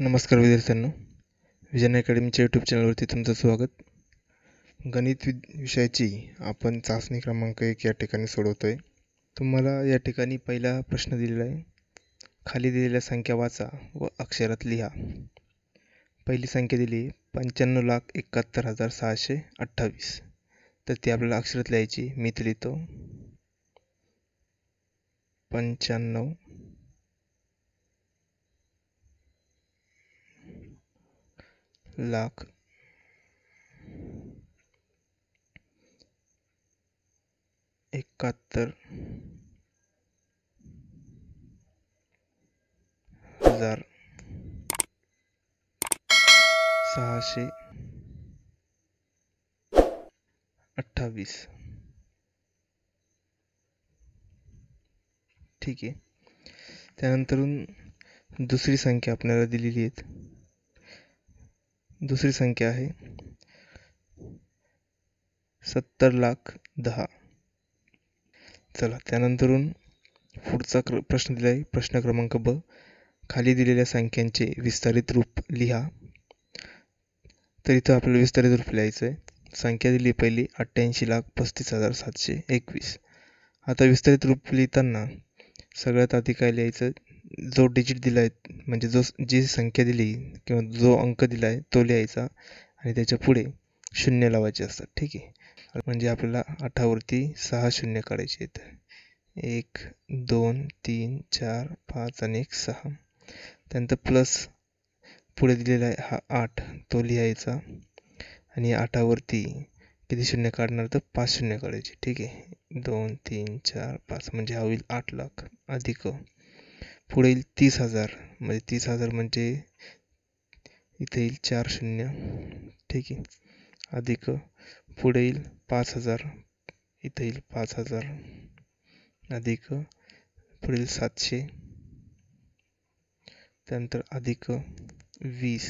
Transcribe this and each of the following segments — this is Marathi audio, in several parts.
नमस्कार विद्यार्थ्यांनो विजयन अकॅडमीच्या यूट्यूब चॅनलवरती तुमचं स्वागत गणित वि विषयाची आपण चाचणी क्रमांक एक या ठिकाणी सोडवतो आहे तुम्हाला या ठिकाणी पहिला प्रश्न दिलेला आहे खाली दिलेल्या संख्या वाचा व अक्षरात लिहा पहिली संख्या दिली पंच्याण्णव लाख एकाहत्तर हजार सहाशे अठ्ठावीस तर ती आपल्याला अक्षरात लिहायची मी ते लिहितो पंच्याण्णव लाख इकहत्तर हजार सहाशे अठ्ठावीस ठीक आहे त्यानंतरून दुसरी संख्या आपल्याला दिलेली आहेत दुसरी संख्या आहे सत्तर लाख दहा चला त्यानंतरून पुढचा क्र प्रश्न दिला आहे प्रश्न क्रमांक ब खाली दिलेल्या संख्यांचे विस्तारित रूप लिहा तर इथं आपल्याला विस्तारित रूप लिहायचं आहे संख्या दिली पहिली अठ्ठ्याऐंशी लाख पस्तीस हजार सातशे एकवीस आता विस्तारित रूप लिहिताना सगळ्यात आधी काय लिहायचं जो डिजिट दिला आहे म्हणजे जो जी संख्या दिली किंवा जो अंक दिला आहे तो लिहायचा आणि त्याच्या पुढे शून्य लावायचे असतात ठीक आहे म्हणजे आपल्याला आठावरती सहा शून्य काढायचे आहेत एक दोन तीन चार पाच आणि एक सहा त्यानंतर प्लस पुढे दिलेला आहे हा आठ तो लिहायचा आणि आठावरती किती शून्य काढणार तर पाच शून्य काढायचे ठीक आहे दोन तीन चार पाच म्हणजे हा होईल आठ लाख अधिक पुढे येईल तीस हजार म्हणजे तीस हजार म्हणजे इथे येईल चार शून्य ठीक आहे अधिक पुढे येईल पाच हजार इथे येईल पाच हजार अधिक पुढील सातशे त्यानंतर अधिक वीस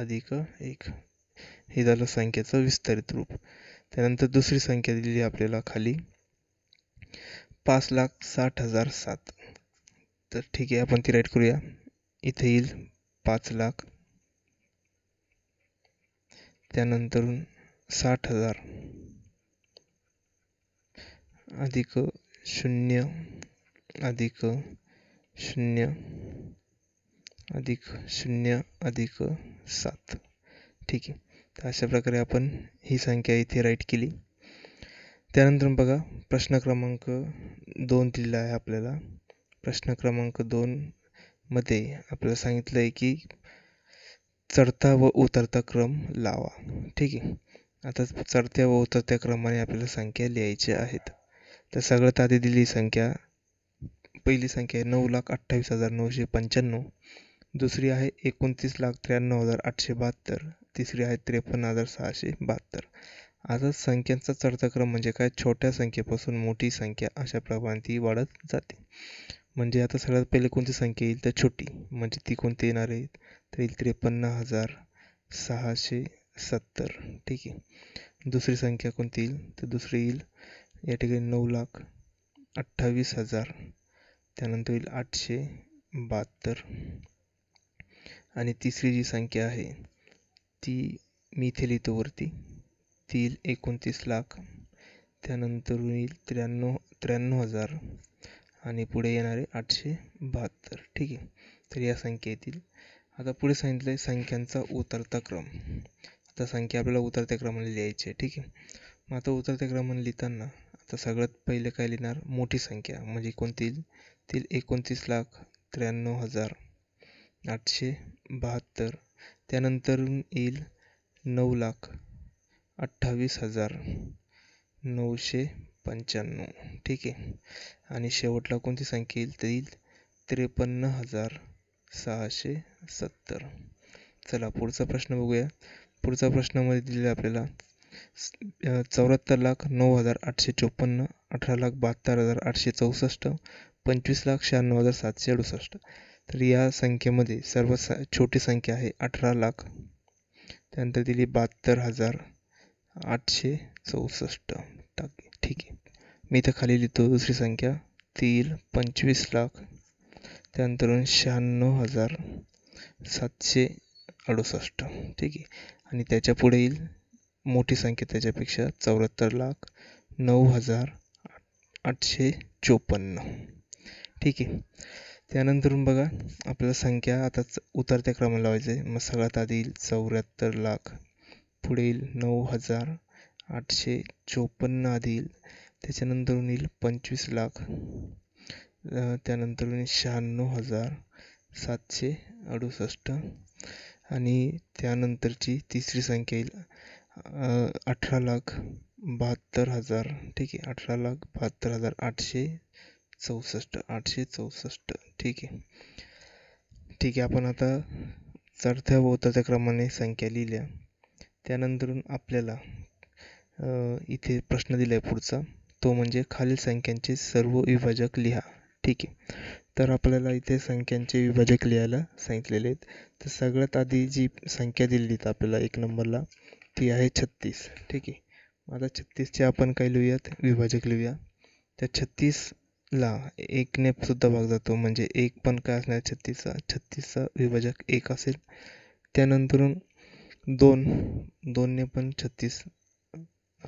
अधिक एक हे झालं संख्येचं विस्तारित रूप त्यानंतर दुसरी संख्या दिलेली आपल्याला खाली पाच लाख साठ हजार सात तर ठीक आहे आपण ती राईट करूया इथे येईल पाच लाख त्यानंतर साठ हजार अधिक शून्य अधिक शून्य अधिक शून्य अधिक सात ठीक आहे तर अशा प्रकारे आपण ही संख्या इथे राईट केली त्यानंतर बघा प्रश्न क्रमांक दोन दिलेला आहे आपल्याला प्रश्न क्रमांक मध्ये आपल्याला सांगितलं आहे की चढता व उतरता क्रम लावा ठीक आहे आता चढत्या व उतरत्या क्रमाने आपल्याला संख्या लिहायच्या आहेत तर सगळ्यात आधी दिली संख्या पहिली संख्या आहे नऊ लाख अठ्ठावीस हजार नऊशे पंच्याण्णव दुसरी आहे एकोणतीस लाख त्र्याण्णव हजार आठशे बहात्तर तिसरी आहे त्रेपन्न हजार सहाशे बहात्तर आता संख्यांचा चढता क्रम म्हणजे काय छोट्या संख्येपासून मोठी संख्या अशा प्रमाणे ती वाढत जाते म्हणजे आता सगळ्यात पहिले कोणती संख्या येईल तर छोटी म्हणजे ती कोणती येणार आहे तर येईल त्रेपन्न हजार सहाशे सत्तर ठीक आहे दुसरी संख्या कोणती येईल तर दुसरी येईल या ठिकाणी नऊ लाख अठ्ठावीस हजार त्यानंतर येईल आठशे बहात्तर आणि तिसरी जी संख्या आहे ती मी इथे लिहितो वरती ती येईल एकोणतीस लाख त्यानंतर येईल त्र्याण्णव त्र्याण्णव हजार आणि पुढे येणारे आठशे बहात्तर ठीक आहे तर या संख्या येतील आता पुढे सांगितलं आहे संख्यांचा उतरता क्रम आता संख्या आपल्याला उतरत्या क्रमाने लिहायची आहे ठीक आहे मग आता उतरत्या क्रमाने लिहिताना आता सगळ्यात पहिले काय लिहिणार मोठी संख्या म्हणजे कोणती येईल ती एकोणतीस लाख त्र्याण्णव हजार आठशे बहात्तर त्यानंतर येईल नऊ लाख अठ्ठावीस हजार नऊशे पंच्याण्णव ठीक आहे आणि शेवटला कोणती संख्या येईल तर येईल त्रेपन्न हजार सहाशे सत्तर चला पुढचा प्रश्न बघूया पुढचा प्रश्नामध्ये दिलेला आपल्याला चौऱ्याहत्तर लाख नऊ हजार आठशे चोपन्न अठरा लाख बहात्तर हजार आठशे चौसष्ट पंचवीस लाख शहाण्णव हजार सातशे अडुसष्ट तर या संख्येमध्ये सर्वात छोटी संख्या आहे अठरा लाख त्यानंतर दिली बहात्तर हजार आठशे चौसष्ट टाक ठीक आहे मी इथं खाली लिहितो दुसरी संख्या तीन पंचवीस लाख त्यानंतर शहाण्णव हजार सातशे अडुसष्ट ठीक आहे आणि त्याच्या पुढे येईल मोठी संख्या त्याच्यापेक्षा चौऱ्याहत्तर लाख नऊ हजार आठशे चोपन्न ठीक आहे त्यानंतरून बघा आपल्याला संख्या आता उतरत्या क्रमाला लावायचं आहे मग सगळ्यात आधी येईल चौऱ्याहत्तर लाख पुढील नऊ हजार आठशे चोपन्न आधी त्याच्यानंतर येईल पंचवीस लाख त्यानंतर त्यानंतरून शहाण्णव हजार सातशे अडुसष्ट आणि त्यानंतरची तिसरी संख्या येईल अठरा लाख बहात्तर हजार ठीक आहे अठरा लाख बहात्तर हजार आठशे चौसष्ट आठशे चौसष्ट ठीक आहे ठीक आहे आपण आता चढत्या उतरत्या क्रमाने संख्या लिहिल्या त्यानंतरून आपल्याला इथे प्रश्न दिला आहे पुढचा तो म्हणजे खालील संख्यांचे सर्व विभाजक लिहा ठीक आहे तर आपल्याला इथे संख्यांचे विभाजक लिहायला सांगितलेले आहेत तर सगळ्यात आधी जी संख्या दिलेली आहेत आपल्याला एक नंबरला ती आहे छत्तीस ठीक आहे आता छत्तीसचे आपण काय लिहूयात विभाजक लिहूया त्या छत्तीसला एकने सुद्धा भाग जातो म्हणजे एक पण काय असणार छत्तीसचा छत्तीसचा विभाजक एक असेल त्यानंतरून दोन दोनने पण छत्तीस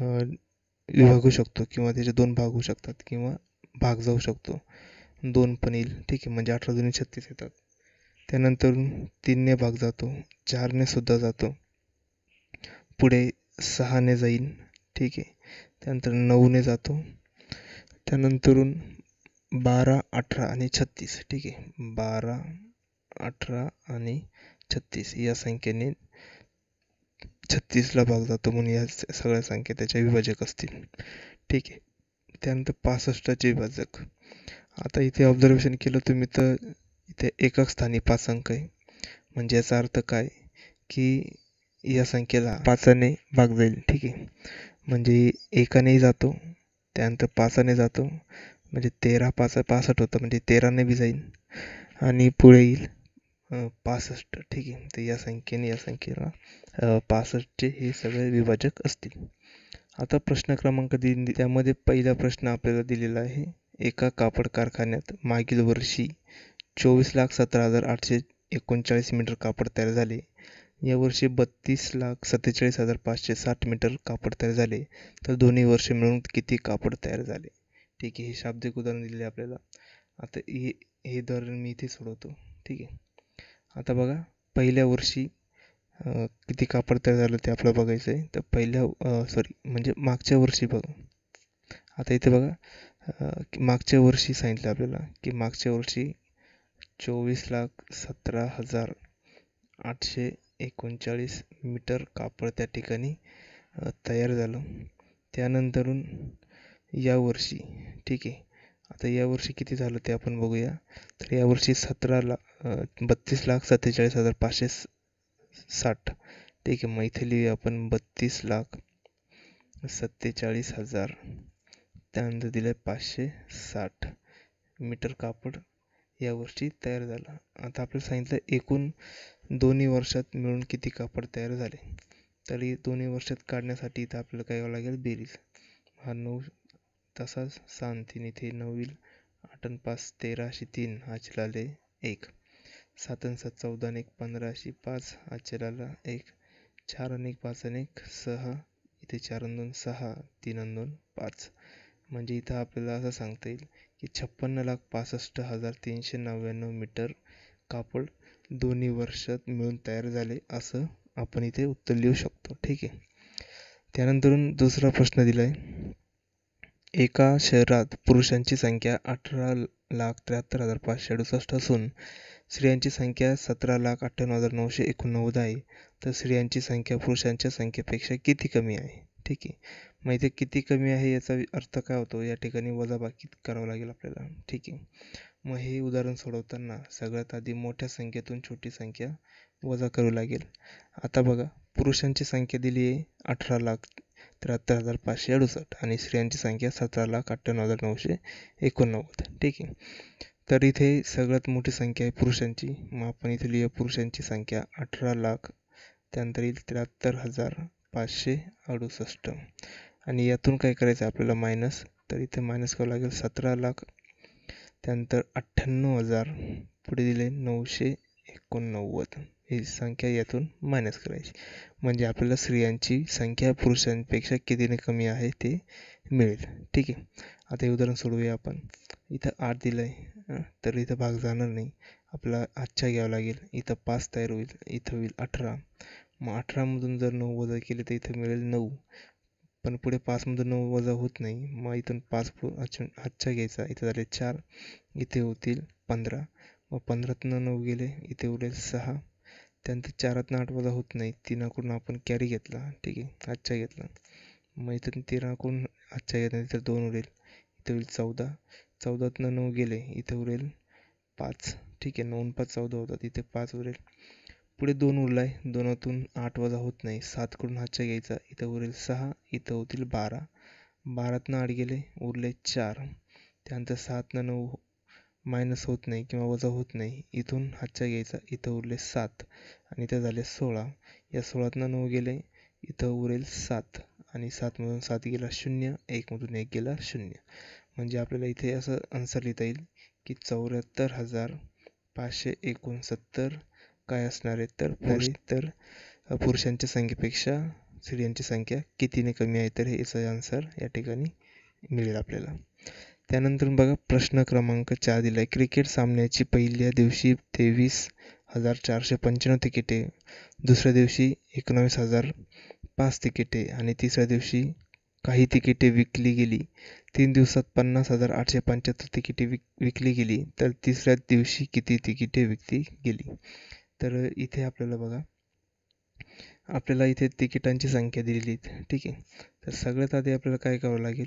विभागू शकतो किंवा त्याचे दोन भाग होऊ शकतात किंवा भाग जाऊ शकतो दोन पण येईल ठीक आहे म्हणजे अठरा दोन्ही छत्तीस येतात त्यानंतर तीनने भाग जातो चारने सुद्धा जातो पुढे सहाने जाईल ठीक आहे त्यानंतर नऊने जातो त्यानंतरून बारा अठरा आणि छत्तीस ठीक आहे बारा अठरा आणि छत्तीस या संख्येने छत्तीसला भाग जातो म्हणून या सगळ्या संख्या त्याच्या विभाजक असतील ठीक आहे त्यानंतर पासष्टाचे विभाजक आता इथे ऑब्झर्वेशन केलं तुम्ही तर इथे एकक स्थानी पाच अंक आहे म्हणजे याचा अर्थ काय की या संख्येला पाचाने भाग जाईल ठीक आहे म्हणजे एकानेही जातो त्यानंतर पाचाने जातो म्हणजे तेरा पाच पासष्ट होतं म्हणजे तेराने बी जाईल आणि पुढे येईल पासष्ट ठीक आहे तर या संख्येने या संख्येला पासष्टचे हे सगळे विभाजक असतील आता प्रश्न क्रमांक तीन त्यामध्ये पहिला प्रश्न आपल्याला दिलेला आहे एका कापड कारखान्यात मागील वर्षी चोवीस लाख सतरा हजार आठशे एकोणचाळीस मीटर कापड तयार झाले वर्षी बत्तीस लाख सत्तेचाळीस हजार पाचशे साठ मीटर कापड तयार झाले तर दोन्ही वर्ष मिळून किती कापड तयार झाले ठीक आहे हे शाब्दिक उदाहरण दिले आपल्याला आता हे हे उदाहरण मी इथे सोडवतो ठीक आहे आता बघा पहिल्या वर्षी किती कापड तयार झालं ते आपल्याला बघायचं आहे तर पहिल्या सॉरी म्हणजे मागच्या वर्षी बघा आता इथे बघा मागच्या वर्षी सांगितलं आपल्याला की मागच्या वर्षी चोवीस लाख सतरा हजार आठशे एकोणचाळीस मीटर कापड त्या ठिकाणी तयार झालं त्यानंतरून यावर्षी ठीक आहे आता यावर्षी किती झालं ते आपण बघूया तर यावर्षी सतरा ला बत्तीस लाख सत्तेचाळीस हजार पाचशे साठ ठीक आहे मैथिली आपण बत्तीस लाख सत्तेचाळीस हजार त्यानंतर दिलं आहे पाचशे साठ मीटर कापड यावर्षी तयार झाला आता आपल्याला सांगितलं एकूण दोन्ही वर्षात मिळून किती कापड तयार झाले तरी दोन्ही वर्षात काढण्यासाठी इथं आपल्याला काय लागेल बेरीज हा नऊ तसाच इथे नववील आठन पाच तेराशे तीन आचलाले एक सातन सात चौदा एक पंधराशे पाच आचलाला एक चार अनेक पाच अनेक सहा इथे चार दोन सहा तीन दोन पाच म्हणजे इथं आपल्याला असं सांगता येईल की छप्पन्न लाख पासष्ट हजार तीनशे नव्याण्णव मीटर कापड दोन्ही वर्षात मिळून तयार झाले असं आपण इथे उत्तर लिहू शकतो ठीक आहे त्यानंतरून दुसरा प्रश्न दिलाय एका शहरात पुरुषांची संख्या अठरा लाख त्र्याहत्तर हजार पाचशे अडुसष्ट असून स्त्रियांची संख्या सतरा लाख अठ्ठ्याण्णव हजार नऊशे एकोणनव्वद आहे तर स्त्रियांची संख्या पुरुषांच्या संख्येपेक्षा किती कमी आहे ठीक आहे मग इथे किती कमी आहे याचा अर्थ काय होतो या ठिकाणी वजाबाकी करावं लागेल आपल्याला ठीक आहे मग हे उदाहरण सोडवताना सगळ्यात आधी मोठ्या संख्येतून छोटी संख्या वजा करू लागेल आता बघा पुरुषांची संख्या दिली आहे अठरा लाख त्र्याहत्तर हजार पाचशे अडुसष्ट आणि स्त्रियांची संख्या सतरा लाख अठ्ठ्याण्णव हजार नऊशे एकोणनव्वद ठीक आहे तर इथे सगळ्यात मोठी संख्या आहे पुरुषांची मग आपण इथे लिहू पुरुषांची संख्या अठरा लाख त्यानंतर येईल त्र्याहत्तर हजार पाचशे अडुसष्ट आणि यातून काय करायचं आहे आपल्याला मायनस तर इथे मायनस करावं लागेल सतरा लाख त्यानंतर अठ्ठ्याण्णव हजार पुढे दिले नऊशे एकोणनव्वद ही संख्या यातून मायनस करायची म्हणजे आपल्याला स्त्रियांची संख्या पुरुषांपेक्षा कितीने कमी आहे ते मिळेल ठीक आहे आता हे उदाहरण सोडवूया आपण इथं आठ दिलं आहे तर इथं भाग जाणार नाही आपला आजच्या घ्यावा लागेल इथं पाच तयार होईल इथं होईल अठरा मग अठरामधून जर नऊ वजा केले तर इथं मिळेल नऊ पण पुढे पाचमधून नऊ वजा होत नाही मग इथून पाच अच्छा आजच्या घ्यायचा इथं झाले चार इथे होतील पंधरा मग पंधरातनं नऊ गेले इथे उरेल सहा त्यानंतर चारातनं आठ वजा होत नाही तिनाकडून आपण कॅरी घेतला ठीक आहे आजच्या घेतला मग इथून तेराकडून आजच्या घेतला तर दोन उरेल इथं होईल चौदा चौदातनं नऊ गेले इथं उरेल पाच ठीक आहे नऊ पाच चौदा होतात इथे पाच उरेल पुढे दोन उरला आहे दोनातून आठ वजा होत नाही सातकडून हातच्या घ्यायचा इथं उरेल सहा इथं होतील बारा बारातनं आठ गेले उरले चार त्यानंतर सातनं नऊ मायनस होत नाही किंवा वजा होत नाही इथून हातचा घ्यायचा इथं उरले सात आणि इथं झाले सोळा या सोळातनं नऊ गेले इथं उरेल सात आणि सातमधून सात गेला शून्य एकमधून एक गेला शून्य म्हणजे आपल्याला इथे असं आन्सर लिहिता येईल की चौऱ्याहत्तर हजार पाचशे एकोणसत्तर काय असणार आहे तर पुरुष तर पुरुषांच्या संख्येपेक्षा स्त्रियांची संख्या कितीने कमी आहे तर हे याचं आन्सर या ठिकाणी मिळेल आपल्याला त्यानंतर बघा प्रश्न क्रमांक चार दिला आहे क्रिकेट सामन्याची पहिल्या दिवशी तेवीस हजार चारशे पंच्याण्णव तिकिटे दुसऱ्या दिवशी एकोणावीस हजार पाच तिकिटे आणि तिसऱ्या दिवशी काही तिकिटे विकली गेली तीन दिवसात पन्नास हजार आठशे पंच्याहत्तर तिकिटे विक विकली गेली तर तिसऱ्या दिवशी किती तिकिटे विकली गेली तर इथे आपल्याला बघा आपल्याला इथे तिकिटांची संख्या दिलेली ठीक आहे तर सगळ्यात आधी आपल्याला काय करावं लागेल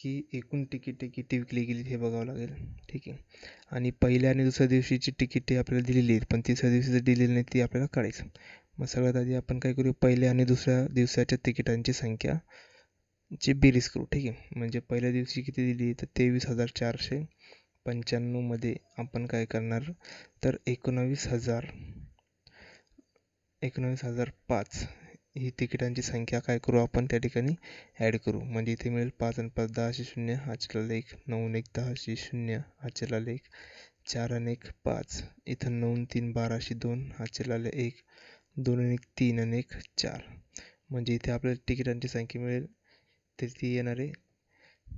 की एकूण तिकिटे किती विकली गेली हे बघावं लागेल ठीक आहे आणि पहिल्या आणि दुसऱ्या दिवशीची तिकिटे आपल्याला दिलेली आहेत पण तिसऱ्या दिवशी जर दिलेली नाही ती आपल्याला काढायचं मग सगळ्यात आधी आपण काय करू पहिल्या आणि दुसऱ्या दिवसाच्या तिकिटांची संख्या ची बेरीज करू ठीक आहे म्हणजे पहिल्या दिवशी किती दिली तर तेवीस हजार चारशे पंच्याण्णवमध्ये आपण काय करणार तर एकोणावीस हजार एकोणावीस हजार पाच ही तिकिटांची संख्या काय करू आपण त्या ठिकाणी ॲड करू म्हणजे इथे मिळेल पाच आणि पाच दहाशे शून्य आचलाला एक नऊ एक दहाशे शून्य हाचेला एक चार आणि एक पाच इथं नऊ तीन बाराशे दोन आचलाला एक दोन आणि एक तीन आणि एक चार म्हणजे इथे आपल्याला तिकिटांची संख्या मिळेल तर ती येणार आहे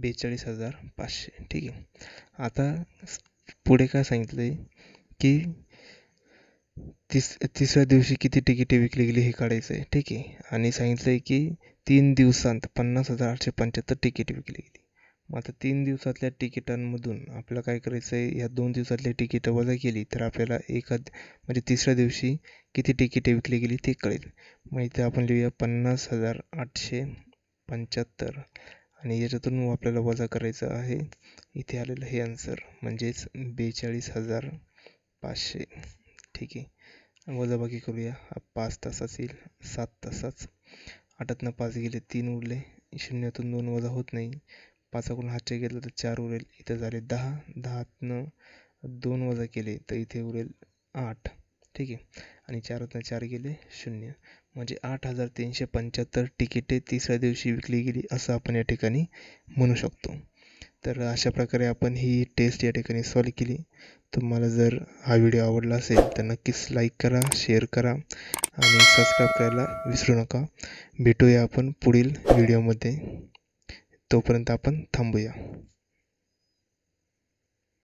बेचाळीस हजार पाचशे ठीक आहे आता पुढे काय सांगितलं आहे की तिस तिसऱ्या दिवशी किती तिकिटे विकली गेली हे काढायचं आहे ठीक आहे आणि सांगितलं आहे की तीन दिवसांत पन्नास हजार आठशे पंच्याहत्तर तिकीटे विकली गेली मग आता तीन दिवसातल्या तिकिटांमधून आपल्याला काय करायचं आहे ह्या दोन दिवसातली तिकीटं वजा केली तर आपल्याला एखाद म्हणजे तिसऱ्या दिवशी किती तिकिटे विकली गेली ते कळेल मग इथे आपण लिहूया पन्नास हजार आठशे पंच्याहत्तर आणि याच्यातून आपल्याला वजा करायचं आहे इथे आलेलं हे आन्सर म्हणजेच बेचाळीस हजार पाचशे ठीक आहे वजाबाकी करूया पाच तास असेल सात तासाच आठातनं पाच गेले तीन उरले शून्यातून दोन वजा होत नाही पाचाकडून हातचे गेलं तर चार उरेल इथं झाले दहा दहातनं दोन वजा केले तर इथे उरेल आठ ठीक आहे आणि चारातनं चार गेले शून्य म्हणजे आठ हजार तीनशे पंच्याहत्तर तिकिटे तिसऱ्या दिवशी विकली गेली असं आपण या ठिकाणी म्हणू शकतो तर अशा प्रकारे आपण ही टेस्ट या ठिकाणी सॉल्व केली तुम्हाला जर हा व्हिडिओ आवडला असेल तर नक्कीच लाईक करा शेअर करा आणि सबस्क्राईब करायला विसरू नका भेटूया आपण पुढील व्हिडिओमध्ये तोपर्यंत आपण थांबूया